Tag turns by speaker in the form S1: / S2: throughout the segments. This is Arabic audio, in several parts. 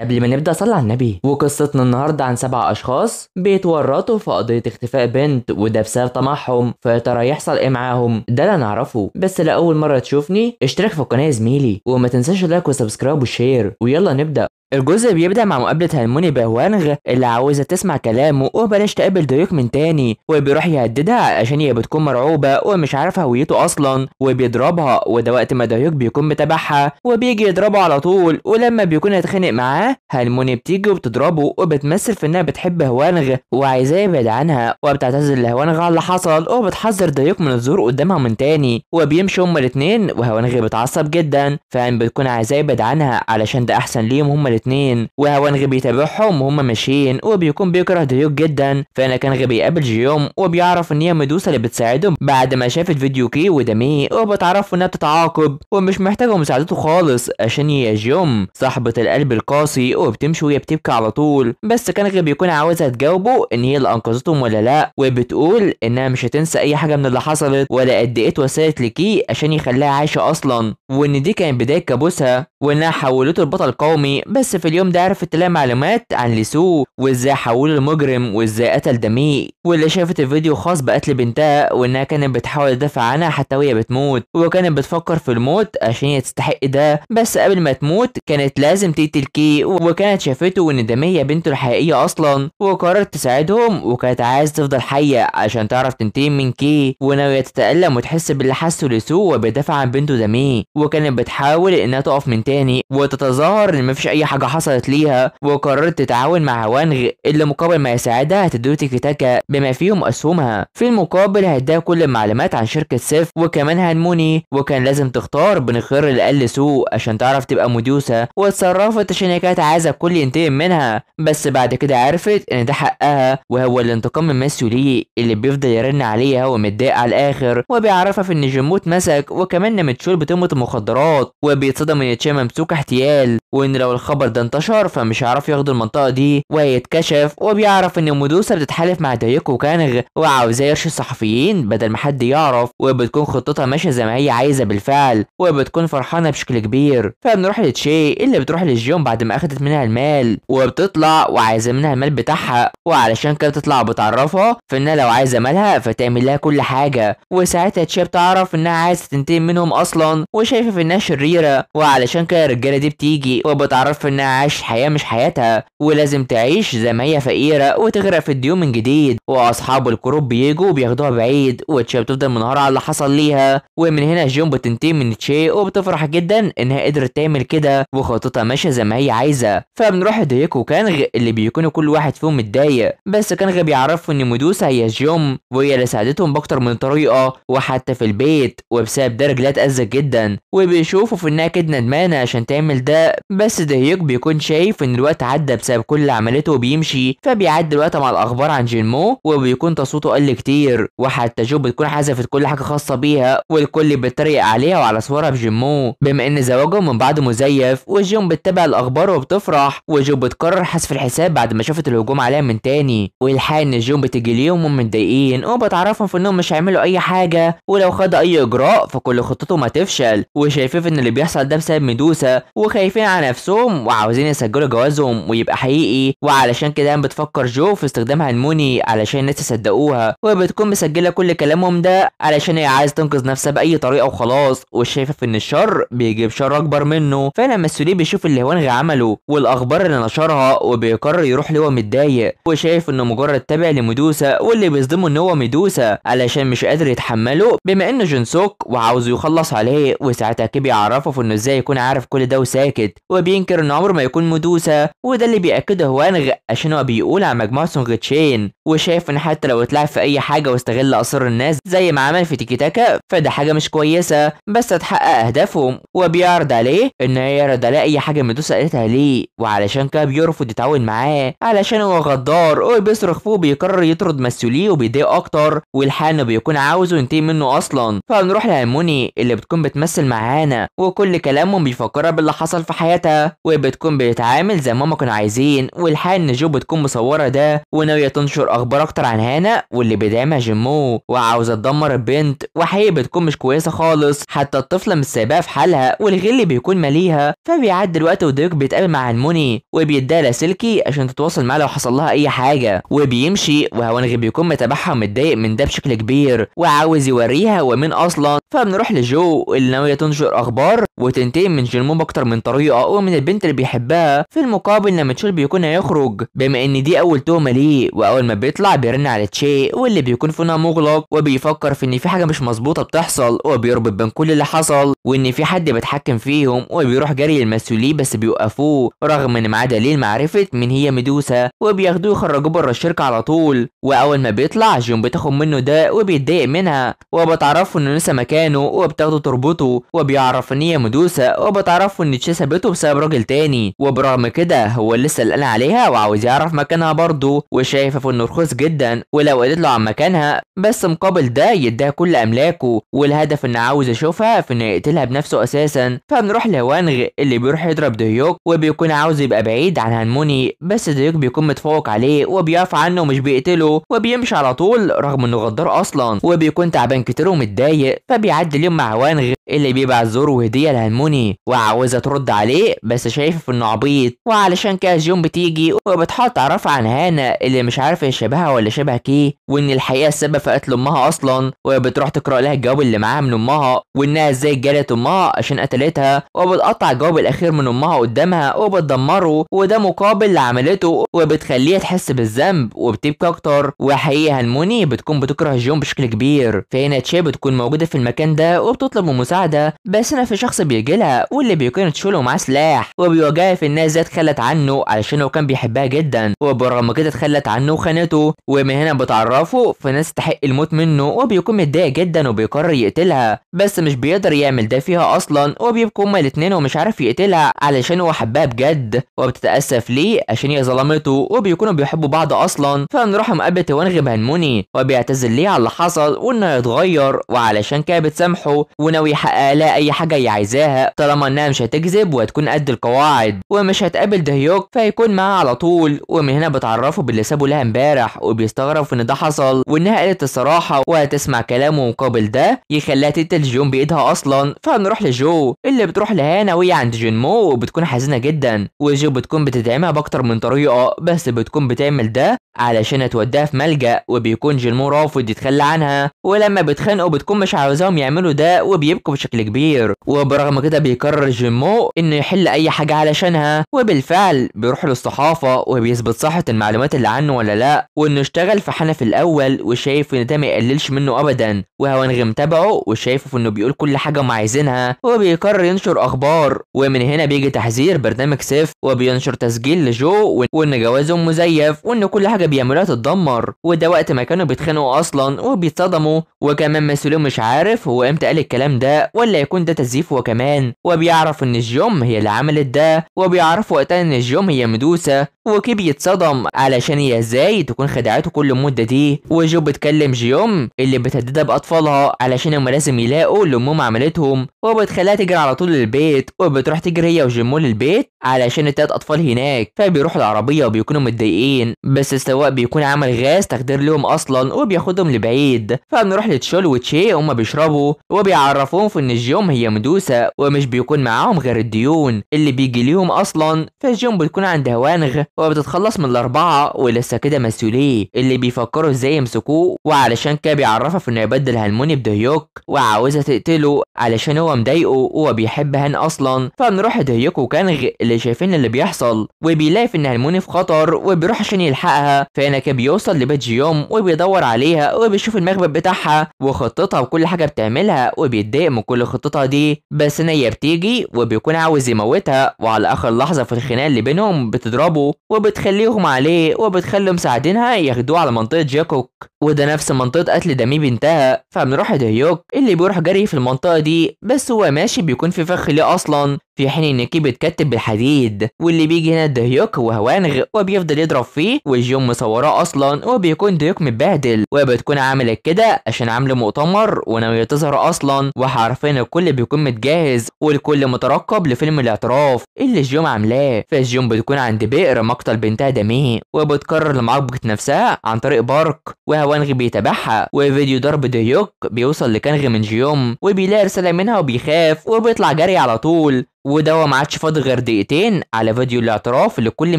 S1: قبل ما نبدا صلي على النبي وقصتنا النهارده عن سبع اشخاص بيتورطوا في قضيه اختفاء بنت وده بسبب طمعهم فيا ترى يحصل ايه معاهم ده اللي نعرفه بس لاول مره تشوفني اشترك في القناه يا زميلي وما تنساش اللايك والسبسكرايب والشير ويلا نبدا الجزء بيبدأ مع مقابلة هارموني بهوانغ اللي عاوزة تسمع كلامه وبلاش تقابل دايوك من تاني وبيروح يهددها عشان هي بتكون مرعوبة ومش عارفة هويته أصلا وبيضربها وده وقت ما دايوك بيكون متابعها وبيجي يضربه على طول ولما بيكون اتخانق معاه هارموني بتيجي وبتضربه وبتمثل في إنها بتحب هوانغ وعايزاه يبعد عنها وبتعتذر لهوانغ على اللي حصل وبتحذر دايوك من الزور قدامها من تاني وبيمشي هما الاتنين وهوانغ بتعصب جدا فان بتكون عايزاه يبعد عنها علشان ده أحسن ليهم هما الاثنين وهوان غبي يتابعهم وهم ماشيين وبيكون بيكره ديوك جدا فانا كان غبي قبل جيوم وبيعرف ان هي مدوسه اللي بتساعدهم بعد ما شافت فيديو كي ودمي وبتعرف انها بتتعاقب ومش محتاجه مساعدته خالص عشان هي جيوم صاحبه القلب القاسي وبتمشي وهي بتبكي على طول بس كان غبي يكون عاوزها تجاوبه ان هي اللي انقذتهم ولا لا وبتقول انها مش هتنسى اي حاجه من اللي حصلت ولا قد ايه اتوسلت لكي عشان يخليها عايشه اصلا وان دي كانت بدايه كابوسها وانها حولته لبطل قومي بس في اليوم ده عرفت تلاقي معلومات عن لسو وازاي حوله لمجرم وازاي قتل دمي واللي شافت الفيديو خاص بقتل بنتها وانها كانت بتحاول تدافع عنها حتى وهي بتموت وكانت بتفكر في الموت عشان هي تستحق ده بس قبل ما تموت كانت لازم تقتل كي وكانت شافته وان دمية بنته الحقيقية اصلا وقررت تساعدهم وكانت عايز تفضل حية عشان تعرف تنتهي من كي وناوية تتألم وتحس باللي حسه لسو وبيدافع عن بنته دمي وكانت بتحاول انها تقف من تاني تاني وتتظاهر ان مفيش اي حاجه حصلت ليها وقررت تتعاون مع وانغ اللي مقابل ما يساعدها هتديله تيكي تاكا بما فيهم اسهمها في المقابل هيديها كل المعلومات عن شركه سيف وكمان هنموني وكان لازم تختار بين الخير الاقل سوء عشان تعرف تبقى مديوسه واتصرفت عشان هي كانت عايزه الكل ينتقم منها بس بعد كده عرفت ان ده حقها وهو الانتقام من ماسيو ليه اللي بيفضل يرن عليها ومتضايق على الاخر وبيعرفها في ان جيموت مسك وكمان نمتشول بتمة المخدرات وبيتصدم ان تشيما ممسوك احتيال وان لو الخبر ده انتشر فمش هيعرفوا ياخدوا المنطقه دي وهيتكشف وبيعرف ان مدوسه بتتحالف مع دايكو كانغ وعاوزاه يرشي الصحفيين بدل ما حد يعرف وبتكون خطتها ماشيه زي ما هي عايزه بالفعل وبتكون فرحانه بشكل كبير فبنروح لتشي اللي بتروح للجيم بعد ما اخدت منها المال وبتطلع وعايزه منها المال بتاعها وعلشان كده تطلع بتعرفها فانها لو عايزه مالها فتعمل لها كل حاجه وساعتها تشي بتعرف انها عايزه تنتقم منهم اصلا وشايفه في انها شريره وعلشان عشان كده الرجاله دي بتيجي وبتعرف انها عايش حياه مش حياتها ولازم تعيش زي ما هي فقيره وتغرق في الديون من جديد واصحاب الكروب بيجوا وبياخدوها بعيد وتشي بتفضل منهارة على اللي حصل ليها ومن هنا جون بتنتهي من تشي وبتفرح جدا انها قدرت تعمل كده وخطتها ماشيه زي ما هي عايزه فبنروح لديك وكانغ اللي بيكونوا كل واحد فيهم متضايق بس كانغ بيعرفوا ان مدوسة هي جيوم وهي اللي ساعدتهم باكتر من طريقه وحتى في البيت وبسبب ده رجلات اتأذت جدا وبيشوفوا في انها كده ندمانه عشان تعمل ده بس ديوك بيكون شايف ان الوقت عدى بسبب كل اللي عملته وبيمشي فبيعدي الوقت مع الاخبار عن جينمو وبيكون تصوته قل كتير وحتى جو بتكون حذفت كل حاجة خاصة بيها والكل بيتريق عليها وعلى صورها في جينمو بما ان زواجهم من بعض مزيف وجيون بتتابع الاخبار وبتفرح وجو بتقرر حذف الحساب بعد ما شافت الهجوم عليها من تاني والحقيقة ان جيون بتجي ليهم وهم متضايقين وبتعرفهم في انهم مش هيعملوا اي حاجة ولو خد اي اجراء فكل ما هتفشل وشايفين ان اللي بيحصل ده بسبب الحدوثه وخايفين على نفسهم وعاوزين يسجلوا جوازهم ويبقى حقيقي وعلشان كده بتفكر جو في استخدام هنموني علشان الناس يصدقوها وبتكون مسجله كل كلامهم ده علشان هي عايز تنقذ نفسها باي طريقه وخلاص وشايفه في ان الشر بيجيب شر اكبر منه فلما السوليه بيشوف اللي هوانغ عمله والاخبار اللي نشرها وبيقرر يروح لهو متضايق وشايف انه مجرد تابع لمدوسة واللي بيصدمه ان هو ميدوسا علشان مش قادر يتحمله بما انه جنسوك وعاوزه يخلص عليه وساعتها كي بيعرفه في انه ازاي يكون عارف عارف كل ده وساكت وبينكر ان عمره ما يكون مدوسة وده اللي بيأكده وانغ عشان هو بيقول عن مجموعة سونغتشين وشايف ان حتى لو اتلعب في اي حاجة واستغل اسرار الناس زي ما عمل في تيكي تاكا فده حاجة مش كويسة بس هتحقق اهدافهم وبيعرض عليه ان هي رد عليه اي حاجة مدوسة قالتها ليه وعلشان كده بيرفض يتعاون معاه علشان هو غدار وبيصرخ فوق بيقرر يطرد مسؤوليه وبيضايق اكتر والحال انه بيكون عاوزه ينتهي منه اصلا فهنروح لهيموني اللي بتكون بتمثل معانا وكل كلامهم بيفكر مفكرة باللي حصل في حياتها وبتكون بتتعامل زي ما هما كانوا عايزين والحال إن جو بتكون مصورة ده وناوية تنشر أخبار أكتر عن هانا واللي بيدعمها جيمو وعاوزة تدمر البنت وحقيقة بتكون مش كويسة خالص حتى الطفلة مش سايباها في حالها والغل بيكون ماليها فبيعدي الوقت وديك بيتقابل مع هنموني وبيديها لاسلكي عشان تتواصل معاه لو حصل لها أي حاجة وبيمشي وهوانغي بيكون متابعها ومتضايق من ده بشكل كبير وعاوز يوريها ومين أصلا فبنروح لجو اللي ناوية تنشر أخبار وتنتقم من جيرمو باكتر من طريقه او من البنت اللي بيحبها في المقابل لما تشيل بيكون هيخرج بما ان دي اول تهمه ليه واول ما بيطلع بيرن على تشي واللي بيكون فينا مغلق وبيفكر في ان في حاجه مش مظبوطه بتحصل وبيربط بين كل اللي حصل وان في حد بيتحكم فيهم وبيروح جري للمسؤولين بس بيوقفوه رغم ان معاه دليل معرفه مين هي ميدوسا وبياخدوه يخرجوه بره الشركه على طول واول ما بيطلع جون بتاخد منه ده وبيتضايق منها وبتعرفه انه نسى مكانه وبتاخده تربطه وبيعرف ان هي ميدوسا تعرفوا ان تشي سابته بسبب راجل تاني وبرغم كده هو لسه قلقان عليها وعاوز يعرف مكانها برضه وشايفه في انه رخيص جدا ولو قالت له عن مكانها بس مقابل ده يديها كل املاكه والهدف ان عاوز يشوفها في انه يقتلها بنفسه اساسا فبنروح لوانغ اللي بيروح يضرب ديوك وبيكون عاوز يبقى بعيد عن هانموني بس ديوك بيكون متفوق عليه وبيقف عنه ومش بيقتله وبيمشي على طول رغم انه غدار اصلا وبيكون تعبان كتير ومتضايق فبيعدي اليوم مع وانغ اللي بيبعت زور وهديه لهنموني وعاوزة ترد عليه بس شايفه انه عبيط وعلشان كده جون بتيجي وبتحاول تعرفه عن هانا اللي مش عارفة شبهها ولا شبهك ايه وان الحقيقة السبب في قتل امها اصلا وبتروح تقرأ لها الجواب اللي معاها من امها وانها ازاي جالت امها عشان قتلتها وبتقطع الجواب الاخير من امها قدامها وبتدمره وده مقابل لعملته وبتخليها تحس بالذنب وبتبكي اكتر وحقيقة هنموني بتكون بتكره جون بشكل كبير فهنا تشي بتكون موجودة في المكان ده وبتطلب من المساعدة بس أنا في شخص بيجيلها واللي بيكون تشوله معاه سلاح وبيواجهها في الناس ذات اتخلت عنه علشان هو كان بيحبها جدا وبرغم كده اتخلت عنه وخانته ومن هنا بتعرفه في ناس تحق الموت منه وبيكون متضايق جدا وبيقرر يقتلها بس مش بيقدر يعمل ده فيها أصلا وبيبقوا هما الاتنين ومش عارف يقتلها علشان هو حبها بجد وبتتأسف ليه عشان هي ظلمته وبيكونوا بيحبوا بعض أصلا فبنروح مقابلة توانغ هنموني وبيعتذر ليه على اللي حصل وإنه يتغير وعلشان كده بتسامحه وناوي تحقق لها اي حاجه هي عايزاها طالما انها مش هتكذب وهتكون قد القواعد ومش هتقابل دهيوك فهيكون معاها على طول ومن هنا بتعرفه باللي سابه لها امبارح وبيستغرب ان ده حصل وانها قالت الصراحه وهتسمع كلامه مقابل ده يخليها تقتل جون بايدها اصلا فهنروح لجو اللي بتروح لهانا وهي عند مو وبتكون حزينه جدا وجو بتكون بتدعمها باكتر من طريقه بس بتكون بتعمل ده علشان اتوديها في ملجأ وبيكون جيلمو رافض يتخلى عنها ولما بيتخانقوا بتكون مش عاوزاهم يعملوا ده وبيبكوا بشكل كبير وبرغم كده بيقرر جيلمو انه يحل اي حاجة علشانها وبالفعل بيروح للصحافة وبيثبت صحة المعلومات اللي عنه ولا لا وانه اشتغل في حنف الاول وشايف ان ده ما يقللش منه ابدا وهوانغ متابعه وشايفه انه بيقول كل حاجة هم عايزينها وبيقرر ينشر اخبار ومن هنا بيجي تحذير برنامج سيف وبينشر تسجيل لجو وان جوازهم مزيف وان كل حاجة حاجة بيعملوها تتدمر وده وقت ما كانوا بيتخانقوا أصلا وبيتصدموا وكمان مسؤولين مش عارف هو إمتى قال الكلام ده ولا يكون ده تزييف هو كمان وبيعرف إن جيوم هي اللي عملت ده وبيعرف وقتها إن جيوم هي مدوسة وكي بيتصدم علشان هي إزاي تكون خدعته كل المدة دي وجو بتكلم جيوم اللي بتهددها بأطفالها علشان هم لازم يلاقوا اللي أمهم عملتهم وبتخليها تجري على طول للبيت وبتروح تجري هي وجيمون للبيت علشان التلات أطفال هناك فبيروحوا العربية وبيكونوا متضايقين بس سواء بيكون عمل غاز تخدير لهم اصلا وبياخدهم لبعيد فبنروح لتشول وتشي هما بيشربوا وبيعرفوهم في ان الجيوم هي مدوسه ومش بيكون معاهم غير الديون اللي بيجي ليهم اصلا فالجيوم بتكون عند هوانغ وبتتخلص من الاربعه ولسه كده مسؤوليه اللي بيفكروا ازاي يمسكوه وعلشان كده بيعرفها في انه يبدل هالموني بدهيوك وعاوزه تقتله علشان هو مضايقه وهو بيحب هان اصلا فبنروح دهيوك وكانغ اللي شايفين اللي بيحصل وبيلاقي في ان هالموني في خطر وبيروح عشان يلحقها فهنا كان بيوصل لبيت جيوم وبيدور عليها وبيشوف المخبأ بتاعها وخطتها وكل حاجة بتعملها وبيتضايق من كل خطتها دي بس هي بتيجي وبيكون عاوز يموتها وعلى آخر لحظة في الخناقة اللي بينهم بتضربه وبتخليهم عليه وبتخلي مساعدينها ياخدوه على منطقة جاكوك وده نفس منطقة قتل دامي بنتها فبنروح هيوك اللي بيروح جري في المنطقة دي بس هو ماشي بيكون في فخ ليه أصلا في حين ان كي بتكتب بالحديد واللي بيجي هنا دهيوك وهوانغ وبيفضل يضرب فيه والجيوم مصوراه اصلا وبيكون دهيوك متبهدل وبتكون عملت كده عشان عامله مؤتمر وناوية تظهر اصلا وحرفيا الكل بيكون متجهز والكل مترقب لفيلم الاعتراف اللي جيوم عاملاه فالجيوم بتكون عند بئر مقتل بنتها دمي وبتكرر لمعاقبة نفسها عن طريق بارك وهوانغ بيتابعها وفيديو ضرب دهيوك بيوصل لكانغ من جيوم وبيلاقي رسالة منها وبيخاف وبيطلع جري على طول ودوا ما عادش فاضل غير دقيقتين على فيديو الاعتراف اللي الكل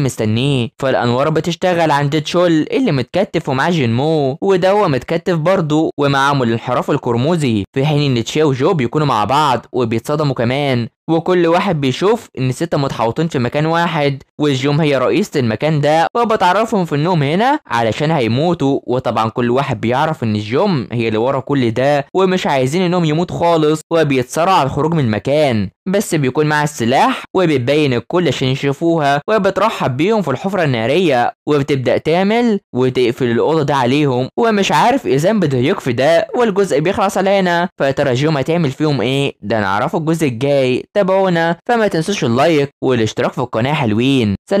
S1: مستنيه فالانوار بتشتغل عند تشول اللي متكتف ومعاه جينمو ودوا متكتف برضه ومعاهم الانحراف القرمزي في حين ان تشيا وجو بيكونوا مع بعض وبيتصدموا كمان وكل واحد بيشوف ان ستة متحوطين في مكان واحد والجوم هي رئيسة المكان ده وبتعرفهم في النوم هنا علشان هيموتوا وطبعا كل واحد بيعرف ان الجوم هي اللي ورا كل ده ومش عايزين انهم يموت خالص وبيتصارعوا على الخروج من المكان بس بيكون معاها السلاح وبتبين الكل عشان يشوفوها وبترحب بيهم في الحفرة النارية وبتبدأ تعمل وتقفل الأوضة دي عليهم ومش عارف إذا بده يكفي ده والجزء بيخلص علينا فترى جيوم هتعمل فيهم إيه ده نعرفه الجزء الجاي تابعونا فما تنسوش اللايك والاشتراك في القناة حلوين سلام